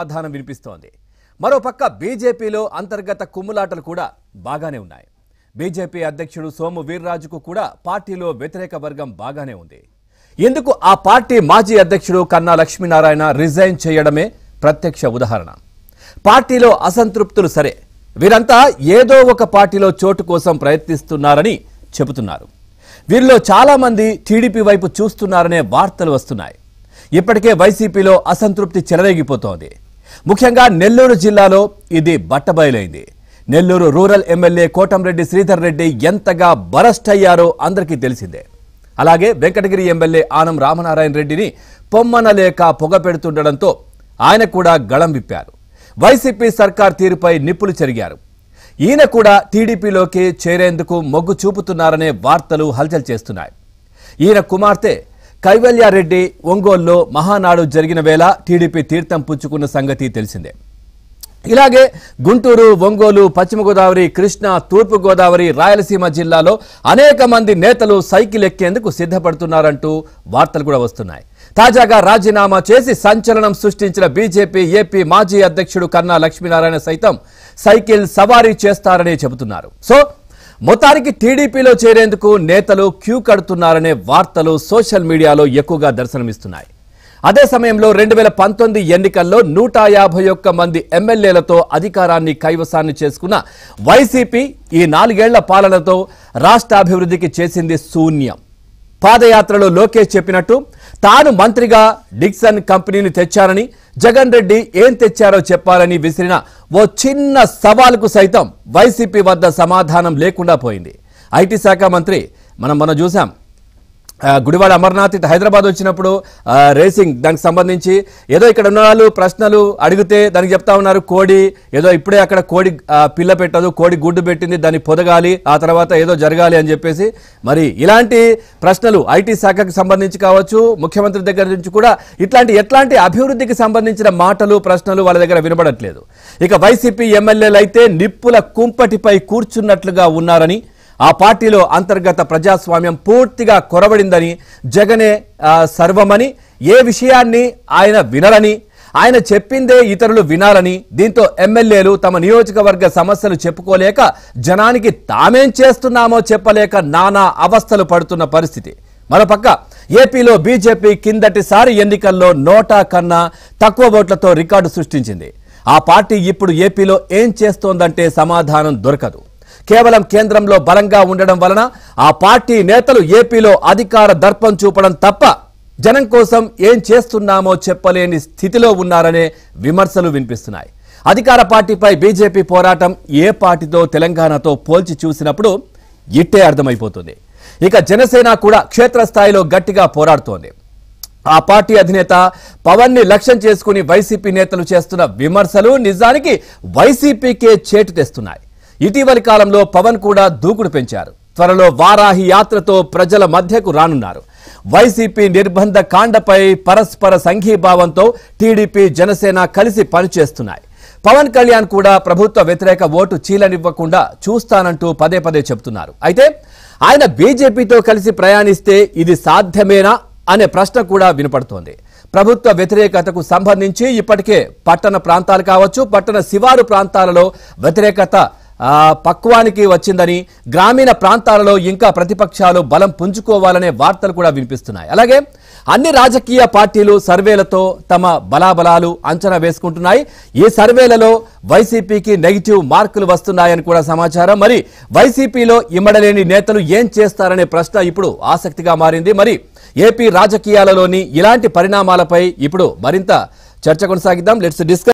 సమాధానం వినిపిస్తోంది మరోపక్క బీజేపీలో అంతర్గత కుమ్ములాటలు కూడా బాగానే ఉన్నాయి బీజేపీ అధ్యక్షుడు సోము వీర్రాజుకు కూడా పార్టీలో వ్యతిరేక వర్గం బాగానే ఉంది ఎందుకు ఆ పార్టీ మాజీ అధ్యక్షుడు కన్నా లక్ష్మీనారాయణ రిజైన్ చేయడమే ప్రత్యక్ష ఉదాహరణ పార్టీలో అసంతృప్తులు సరే వీరంతా ఏదో ఒక పార్టీలో చోటు కోసం ప్రయత్నిస్తున్నారని చెబుతున్నారు వీరిలో చాలామంది టీడీపీ వైపు చూస్తున్నారనే వార్తలు వస్తున్నాయి ఇప్పటికే వైసీపీలో అసంతృప్తి చెలరేగిపోతోంది ముఖ్యంగా నెల్లూరు జిల్లాలో ఇది బట్టబయలైంది నెల్లూరు రూరల్ ఎమ్మెల్యే కోటంరెడ్డి శ్రీధర్ రెడ్డి ఎంతగా బరస్ట్ అయ్యారో అందరికీ తెలిసిందే అలాగే వెంకటగిరి ఎమ్మెల్యే ఆనం రామనారాయణ రెడ్డిని పొమ్మనలేక పొగపెడుతుండడంతో ఆయన కూడా గళం విప్పారు వైసీపీ సర్కార్ తీరుపై నిప్పులు చెరిగారు ఈయన కూడా టీడీపీలోకి చేరేందుకు మొగ్గు చూపుతున్నారనే వార్తలు హల్చల్ చేస్తున్నాయి ఈయన కుమార్తె కైవల్యారెడ్డి ఒంగోలులో మహానాడు జరిగిన వేళ టీడీపీ తీర్థం పుచ్చుకున్న సంగతి తెలిసిందే ఇలాగే గుంటూరు ఒంగోలు పశ్చిమ గోదావరి కృష్ణా తూర్పు గోదావరి రాయలసీమ జిల్లాలో అనేక మంది నేతలు సైకిల్ ఎక్కేందుకు సిద్ధపడుతున్నారంటూ వార్తలు కూడా వస్తున్నాయి తాజాగా రాజీనామా చేసి సంచలనం సృష్టించిన బీజేపీ ఏపీ మాజీ అధ్యక్షుడు కన్నా లక్ష్మీనారాయణ సైతం సైకిల్ సవారీ చేస్తారని చెబుతున్నారు సో మొత్తానికి టీడీపీలో చేరేందుకు నేతలు క్యూ కడుతున్నారనే వార్తలు సోషల్ మీడియాలో ఎక్కువగా దర్శనమిస్తున్నాయి అదే సమయంలో రెండు వేల పంతొమ్మిది ఎన్నికల్లో నూట యాభై ఒక్క మంది ఎమ్మెల్యేలతో అధికారాన్ని కైవసాన్ని చేసుకున్న వైసీపీ ఈ నాలుగేళ్ల పాలనతో రాష్ట్రాభివృద్ధికి చేసింది శూన్యం పాదయాత్రలో లోకేష్ చెప్పినట్టు తాను మంత్రిగా డిక్సన్ కంపెనీని తెచ్చారని జగన్ రెడ్డి ఏం తెచ్చారో చెప్పాలని విసిరిన ఓ చిన్న సవాల్కు సైతం వైసీపీ వద్ద సమాధానం లేకుండా పోయింది ఐటీ శాఖ మంత్రి మనం మనం చూసాం గుడివాడ అమర్నాథ్ ఇటు హైదరాబాద్ వచ్చినప్పుడు రేసింగ్ దానికి సంబంధించి ఏదో ఇక్కడ ఉన్న వాళ్ళు ప్రశ్నలు అడిగితే దానికి చెప్తా ఉన్నారు కోడి ఏదో ఇప్పుడే అక్కడ కోడి పిల్ల పెట్టదు కోడి గుడ్డు పెట్టింది దాన్ని పొదగాలి ఆ తర్వాత ఏదో జరగాలి అని చెప్పేసి మరి ఇలాంటి ప్రశ్నలు ఐటీ శాఖకు సంబంధించి కావచ్చు ముఖ్యమంత్రి దగ్గర నుంచి కూడా ఇట్లాంటి ఎట్లాంటి అభివృద్ధికి సంబంధించిన మాటలు ప్రశ్నలు వాళ్ళ దగ్గర వినబడట్లేదు ఇక వైసీపీ ఎమ్మెల్యేలు అయితే నిప్పుల కుంపటిపై కూర్చున్నట్లుగా ఉన్నారని ఆ పార్టీలో అంతర్గత ప్రజాస్వామ్యం పూర్తిగా కొరబడిందని జగనే సర్వమని ఏ విషయాన్ని ఆయన వినరని ఆయన చెప్పిందే ఇతరులు వినాలని దీంతో ఎమ్మెల్యేలు తమ నియోజకవర్గ సమస్యలు చెప్పుకోలేక జనానికి తామేం చేస్తున్నామో చెప్పలేక నానా అవస్థలు పడుతున్న పరిస్థితి మరోపక్క ఏపీలో బీజేపీ కిందటిసారి ఎన్నికల్లో నోటా కన్నా తక్కువ ఓట్లతో రికార్డు సృష్టించింది ఆ పార్టీ ఇప్పుడు ఏపీలో ఏం చేస్తోందంటే సమాధానం దొరకదు కేవలం కేంద్రంలో బలంగా ఉండడం వలన ఆ పార్టీ నేతలు ఏపీలో అధికార దర్పం చూపడం తప్ప జనం కోసం ఏం చేస్తున్నామో చెప్పలేని స్థితిలో ఉన్నారనే విమర్శలు వినిపిస్తున్నాయి అధికార పార్టీపై బీజేపీ పోరాటం ఏ పార్టీతో తెలంగాణతో పోల్చి చూసినప్పుడు ఇట్టే అర్థమైపోతుంది ఇక జనసేన కూడా క్షేత్రస్థాయిలో గట్టిగా పోరాడుతోంది ఆ పార్టీ అధినేత పవన్ ని లక్ష్యం చేసుకుని వైసీపీ నేతలు చేస్తున్న విమర్శలు నిజానికి వైసీపీకే చేటు తెస్తున్నాయి ఇటీవలి కాలంలో పవన్ కూడా దూకుడు పెంచారు త్వరలో వారాహి యాత్రతో ప్రజల మధ్యకు రానున్నారు వైసీపీ నిర్బంధ కాండపై పరస్పర సంఘీభావంతో టీడీపీ జనసేన కలిసి పనిచేస్తున్నాయి పవన్ కళ్యాణ్ కూడా ప్రభుత్వ వ్యతిరేక ఓటు చీలనివ్వకుండా చూస్తానంటూ పదే పదే చెబుతున్నారు అయితే ఆయన బీజేపీతో కలిసి ప్రయాణిస్తే ఇది సాధ్యమేనా అనే ప్రశ్న కూడా వినపడుతోంది ప్రభుత్వ వ్యతిరేకతకు సంబంధించి ఇప్పటికే పట్టణ ప్రాంతాలు కావచ్చు పట్టణ శివారు ప్రాంతాలలో వ్యతిరేకత పక్వానికి వచ్చిందని గ్రామీణ ప్రాంతాలలో ఇంకా ప్రతిపక్షాలు బలం పుంజుకోవాలనే వార్తలు కూడా వినిపిస్తున్నాయి అలాగే అన్ని రాజకీయ పార్టీలు సర్వేలతో తమ బలాబలాలు అంచనా వేసుకుంటున్నాయి ఈ సర్వేలలో వైసీపీకి నెగిటివ్ మార్కులు వస్తున్నాయని కూడా సమాచారం మరి వైసీపీలో ఇమ్మడలేని నేతలు ఏం చేస్తారనే ప్రశ్న ఇప్పుడు ఆసక్తిగా మారింది మరి ఏపీ రాజకీయాలలోని ఇలాంటి పరిణామాలపై ఇప్పుడు మరింత చర్చ కొనసాగిద్దాం లెట్స్ డిస్కస్